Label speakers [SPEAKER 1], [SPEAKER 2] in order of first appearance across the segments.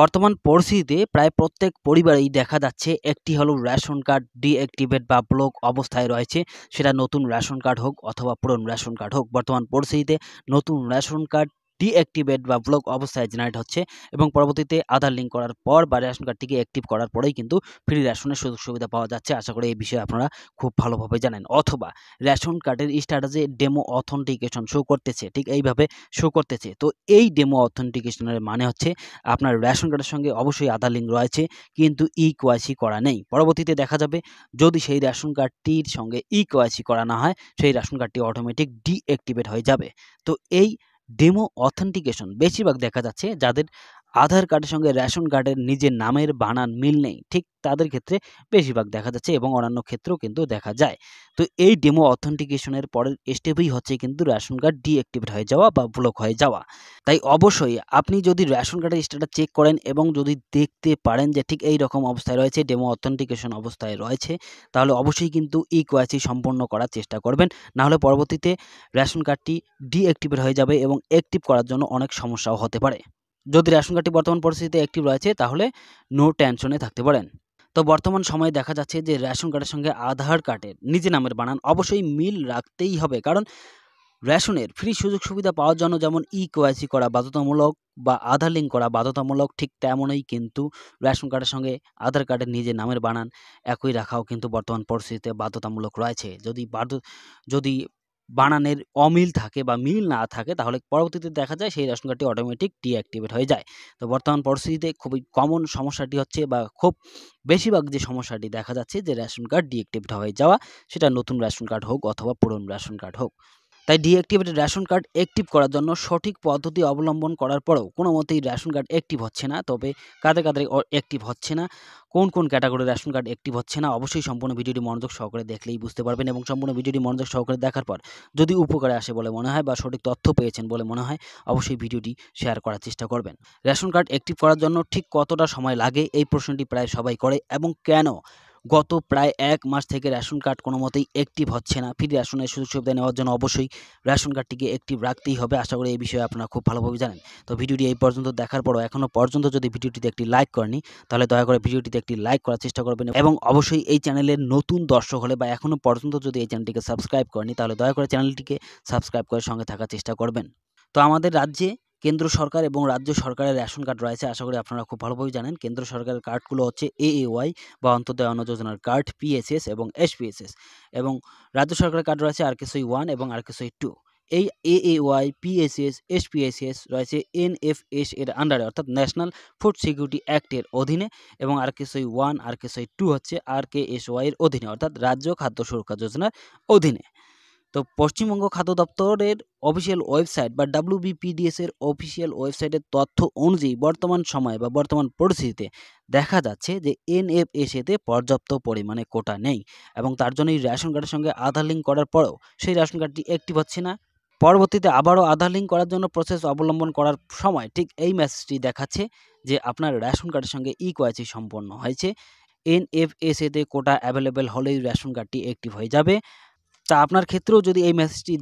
[SPEAKER 1] বর্তমান পরিস্থিতিতে প্রায় প্রত্যেক পরিবারেই দেখা যাচ্ছে একটি হলো রেশন কার্ড ডিঅ্যাক্টিভেট বা ব্লক অবস্থায় রয়েছে সেটা নতুন রেশন কার্ড হোক অথবা পুরনো রেশন কার্ড হোক বর্তমান পরিস্থিতিতে নতুন রেশন কার্ড ডিঅ্যাক্টিভেট বা ব্লক অবস্থায় জেনারেট হচ্ছে এবং পরবর্তীতে আধার লিঙ্ক করার পর বা রেশন কার্ডটিকে অ্যাক্টিভ করার পরেই কিন্তু ফ্রি রেশনের সুযোগ সুবিধা পাওয়া যাচ্ছে আশা করি এই বিষয়ে আপনারা খুব ভালোভাবে জানেন অথবা রেশন কার্ডের স্ট্যাটাসে ডেমো অথেন্টিকেশন শো করতেছে ঠিক এইভাবে শো করতেছে তো এই ডেমো অথেন্টিকেশনের মানে হচ্ছে আপনার রেশন কার্ডের সঙ্গে অবশ্যই আধার লিঙ্ক রয়েছে কিন্তু ই কোয়াইসি করা নেই পরবর্তীতে দেখা যাবে যদি সেই রেশন কার্ডটির সঙ্গে ই কোয়াইসি করা না হয় সেই রেশন কার্ডটি অটোমেটিক ডিঅ্যাক্টিভেট হয়ে যাবে তো এই ডেমো অথেন্টিকেশন বেশিরভাগ দেখা যাচ্ছে যাদের আধার কার্ডের সঙ্গে রেশন কার্ডের নিজের নামের বানান মিল নেই ঠিক তাদের ক্ষেত্রে বেশিরভাগ দেখা যাচ্ছে এবং অন্যান্য ক্ষেত্রেও কিন্তু দেখা যায় তো এই ডেমো অথেন্টিকেশনের পরের স্টেপই হচ্ছে কিন্তু রেশন কার্ড ডিঅ্যাক্টিভেট হয়ে যাওয়া বা ব্লক হয়ে যাওয়া তাই অবশ্যই আপনি যদি রেশন কার্ডের স্টেটাস চেক করেন এবং যদি দেখতে পারেন যে ঠিক এই রকম অবস্থায় রয়েছে ডেমো অথেন্টিকেশন অবস্থায় রয়েছে তাহলে অবশ্যই কিন্তু ই কোয়াইসি সম্পন্ন করার চেষ্টা করবেন নাহলে পরবর্তীতে রেশন কার্ডটি ডিঅ্যাক্টিভেট হয়ে যাবে এবং অ্যাক্টিভ করার জন্য অনেক সমস্যাও হতে পারে যদি রেশন কার্ডটি বর্তমান পরিস্থিতিতে অ্যাক্টিভ রয়েছে তাহলে নো টেনশনে থাকতে পারেন তো বর্তমান সময়ে দেখা যাচ্ছে যে রেশন কার্ডের সঙ্গে আধার কার্ডের নিজে নামের বানান অবশ্যই মিল রাখতেই হবে কারণ রেশনের ফ্রি সুযোগ সুবিধা পাওয়ার জন্য যেমন ই কোয়াইসি করা বাধ্যতামূলক বা আধার লিঙ্ক করা বাধ্যতামূলক ঠিক তেমনই কিন্তু রেশন কার্ডের সঙ্গে আধার কার্ডের নিজের নামের বানান একই রাখাও কিন্তু বর্তমান পরিস্থিতিতে বাধ্যতামূলক রয়েছে যদি বাধ্য যদি বানানের অমিল থাকে বা মিল না থাকে তাহলে পরবর্তীতে দেখা যায় সেই রেশন কার্ডটি অটোমেটিক ডিঅ্যাক্টিভেট হয়ে যায় তো বর্তমান পরিস্থিতিতে খুবই কমন সমস্যাটি হচ্ছে বা খুব বেশিরভাগ যে সমস্যাটি দেখা যাচ্ছে যে রেশন কার্ড ডিঅ্যাক্টিভেট হয়ে যাওয়া সেটা নতুন রেশন কার্ড হোক অথবা পুরনো রেশন কার্ড হোক তাই ডিঅ্যাক্টিভেটেড রেশন কার্ড অ্যাক্টিভ করার জন্য সঠিক পদ্ধতি অবলম্বন করার পরেও কোনো মতেই রেশন কার্ড অ্যাক্টিভ হচ্ছে না তবে কাদের কাদের অ্যাক্টিভ হচ্ছে না কোন কোন ক্যাটাগরি রেশন কার্ড অ্যাক্টিভ হচ্ছে না অবশ্যই সম্পূর্ণ ভিডিওটি মনোযোগ সহকারে দেখলেই বুঝতে পারবেন এবং সম্পূর্ণ ভিডিওটি মনোযোগ সহকারে দেখার পর যদি উপকারে আসে বলে মনে হয় বা সঠিক তথ্য পেয়েছেন বলে মনে হয় অবশ্যই ভিডিওটি শেয়ার করার চেষ্টা করবেন রেশন কার্ড অ্যাক্টিভ করার জন্য ঠিক কতটা সময় লাগে এই প্রশ্নটি প্রায় সবাই করে এবং কেন গত প্রায় এক মাস থেকে রেশন কার্ড কোনো মতেই অ্যাক্টিভ হচ্ছে না ফ্রি রেশনের সুযোগ সুবিধা নেওয়ার জন্য অবশ্যই রেশন কার্ডটিকে অ্যাক্টিভ রাখতেই হবে আশা করি এই বিষয়ে আপনারা খুব ভালোভাবে জানেন তো ভিডিওটি এই পর্যন্ত দেখার পরও এখনও পর্যন্ত যদি ভিডিওটিতে একটি লাইক করেনি তাহলে দয়া করে ভিডিওটিতে একটি লাইক করার চেষ্টা করবেন এবং অবশ্যই এই চ্যানেলের নতুন দর্শক হলে বা এখনও পর্যন্ত যদি এই চ্যানেলটিকে সাবস্ক্রাইব করেনি তাহলে দয়া করে চ্যানেলটিকে সাবস্ক্রাইব করে সঙ্গে থাকার চেষ্টা করবেন তো আমাদের রাজ্যে কেন্দ্র সরকার এবং রাজ্য সরকারের রেশন কার্ড রয়েছে আশা করি আপনারা খুব ভালোভাবে জানেন কেন্দ্র সরকারের কার্ডগুলো হচ্ছে এএওয়াই বা অন্তদয় অন্ন যোজনার কার্ড পিএসএস এবং এসপিএসএস এবং রাজ্য সরকারের কার্ড রয়েছে আর কেসই ওয়ান এবং আর কেসই টু এই এএওয়াই পিএসএস এসপিএসএস রয়েছে এনএফএস এর আন্ডারে অর্থাৎ ন্যাশনাল ফুড সিকিউরিটি অ্যাক্টের অধীনে এবং আর কেসই ওয়ান আর কেসই টু হচ্ছে আর কে এস ওয়াইয়ের অধীনে অর্থাৎ রাজ্য খাদ্য সুরক্ষা যোজনার অধীনে তো পশ্চিমবঙ্গ খাদ্য দপ্তরের অফিসিয়াল ওয়েবসাইট বা ডাব্লিউবিপিডিএস এর অফিসিয়াল ওয়েবসাইটের তথ্য অনুযায়ী বর্তমান সময় বা বর্তমান পরিস্থিতিতে দেখা যাচ্ছে যে এনএফএসএতে পর্যাপ্ত পরিমাণে কোটা নেই এবং তার জন্য এই রেশন কার্ডের সঙ্গে আধার লিঙ্ক করার পরেও সেই রেশন কার্ডটি অ্যাক্টিভ হচ্ছে না পরবর্তীতে আবারও আধার লিঙ্ক করার জন্য প্রসেস অবলম্বন করার সময় ঠিক এই মেসেজটি দেখাচ্ছে যে আপনার রেশন কার্ডের সঙ্গে ই কোয়াইসি সম্পন্ন হয়েছে এনএফএসএতে কোটা অ্যাভেলেবেল হলেই রেশন কার্ডটি অ্যাক্টিভ হয়ে যাবে তা আপনার ক্ষেত্রেও যদি এই মেসেজটি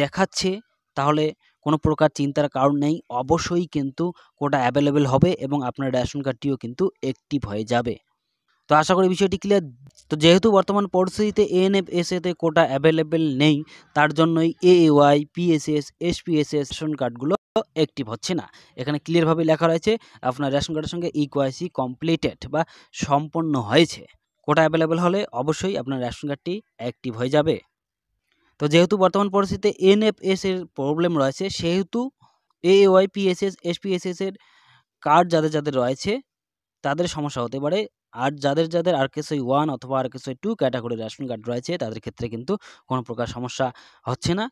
[SPEAKER 1] দেখাচ্ছে তাহলে কোনো প্রকার চিন্তার কারণ নেই অবশ্যই কিন্তু কোটা অ্যাভেলেবেল হবে এবং আপনার রেশন কার্ডটিও কিন্তু অ্যাক্টিভ হয়ে যাবে তো আশা করি বিষয়টি ক্লিয়ার তো যেহেতু বর্তমান পরিস্থিতিতে এনএফএসএতে কোটা অ্যাভেলেবেল নেই তার জন্যই এএওয়াই পিএসএস এসপিএসএস রেশন কার্ডগুলো অ্যাক্টিভ হচ্ছে না এখানে ক্লিয়ারভাবে লেখা রয়েছে আপনার রেশন কার্ডের সঙ্গে ইকোয়াইসি e কমপ্লিটেড বা সম্পন্ন হয়েছে কোটা অ্যাভেলেবেল হলে অবশ্যই আপনার রেশন কার্ডটি অ্যাক্টিভ হয়ে যাবে তো যেহেতু বর্তমান পরিস্থিতিতে এনএফএস এর প্রবলেম রয়েছে সেহেতু এওয়াই পিএসএস এসপিএসএস এর কার্ড যাদের যাদের রয়েছে তাদের সমস্যা হতে পারে আর যাদের যাদের আর কেসই ওয়ান অথবা আর কেসই টু ক্যাটাগরির রেশন কার্ড রয়েছে তাদের ক্ষেত্রে কিন্তু কোনো প্রকার সমস্যা হচ্ছে না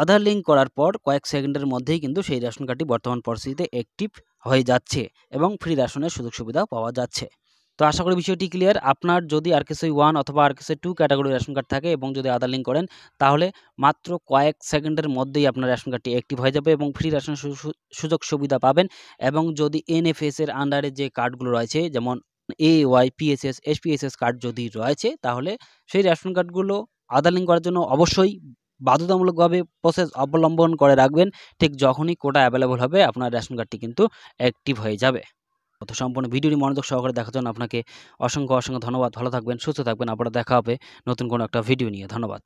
[SPEAKER 1] আধার লিঙ্ক করার পর কয়েক সেকেন্ডের মধ্যেই কিন্তু সেই রেশন কার্ডটি বর্তমান পরিস্থিতিতে অ্যাক্টিভ হয়ে যাচ্ছে এবং ফ্রি রেশনের সুযোগ সুবিধা পাওয়া যাচ্ছে তো আশা করি বিষয়টি ক্লিয়ার আপনার যদি আর কেসে ওয়ান অথবা আর কেসে টু ক্যাটাগরির রেশন কার্ড থাকে এবং যদি আধার লিঙ্ক করেন তাহলে মাত্র কয়েক সেকেন্ডের মধ্যেই আপনার রেশন কার্ডটি অ্যাক্টিভ হয়ে যাবে এবং ফ্রি রেশন সুযোগ সুবিধা পাবেন এবং যদি এনএফএস এর আন্ডারে যে কার্ডগুলো রয়েছে যেমন A Y PSS SPSS card যদি রয়েছে তাহলে সেই রেশন কার্ডগুলো আধার লিঙ্ক করার জন্য অবশ্যই বাধ্যতামূলকভাবে প্রসেস অবলম্বন করে রাখবেন ঠিক যখনই কোটা অ্যাভেলেবল হবে আপনার রেশন কার্ডটি কিন্তু অ্যাক্টিভ হয়ে যাবে তো সম্পূর্ণ ভিডিওটি মনোযোগ সহকারে দেখার জন্য আপনাকে অসংখ্য অসংখ্য ধন্যবাদ ভালো থাকবেন সুস্থ থাকবেন আবার দেখা হবে নতুন কোনো একটা ভিডিও নিয়ে ধন্যবাদ